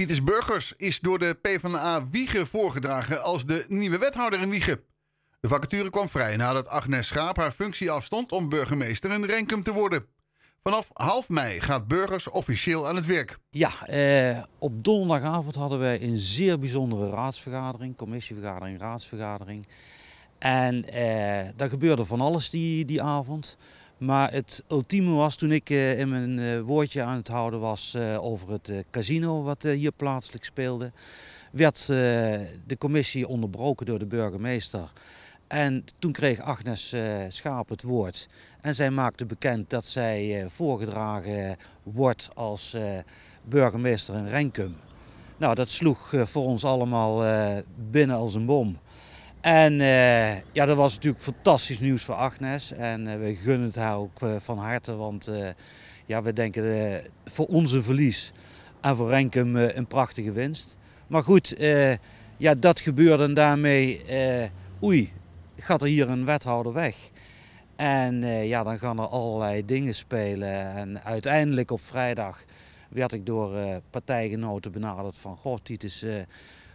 Titus Burgers is door de PvdA Wiegen voorgedragen als de nieuwe wethouder in Wiegen. De vacature kwam vrij nadat Agnes Schaap haar functie afstond om burgemeester in Renkum te worden. Vanaf half mei gaat Burgers officieel aan het werk. Ja, eh, op donderdagavond hadden wij een zeer bijzondere raadsvergadering, commissievergadering, raadsvergadering. En eh, daar gebeurde van alles die, die avond. Maar het ultieme was toen ik eh, in mijn eh, woordje aan het houden was eh, over het casino wat hier plaatselijk speelde. Werd de commissie onderbroken door de burgemeester. En toen kreeg Agnes Schaap het woord. En zij maakte bekend dat zij voorgedragen wordt als burgemeester in Renkum. Nou, dat sloeg voor ons allemaal binnen als een bom. En eh, ja, dat was natuurlijk fantastisch nieuws voor Agnes. En eh, we gunnen het haar ook eh, van harte, want ja, we denken voor onze verlies en voor Renkum een prachtige winst. Maar goed, ja, dat gebeurde en daarmee, oei, gaat er hier een wethouder weg. En ja, dan gaan er allerlei dingen spelen. En uiteindelijk op vrijdag werd ik door partijgenoten benaderd van, god, dit is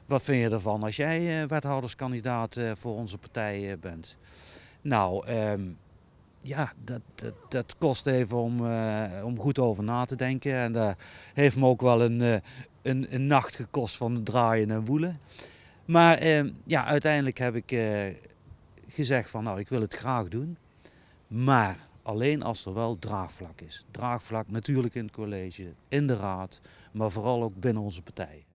wat vind je ervan als jij eh, wethouderskandidaat eh, voor onze partij eh, bent? Nou, ehm, ja, dat, dat, kost even om, om goed over na te denken. En dat heeft me ook wel een, een, een, nacht gekost van draaien en woelen. Maar ehm, ja, uiteindelijk heb ik gezegd van nou, ik wil het graag doen. Maar alleen als er wel draagvlak is. Draagvlak natuurlijk in het college, in de raad, maar vooral ook binnen onze partijen.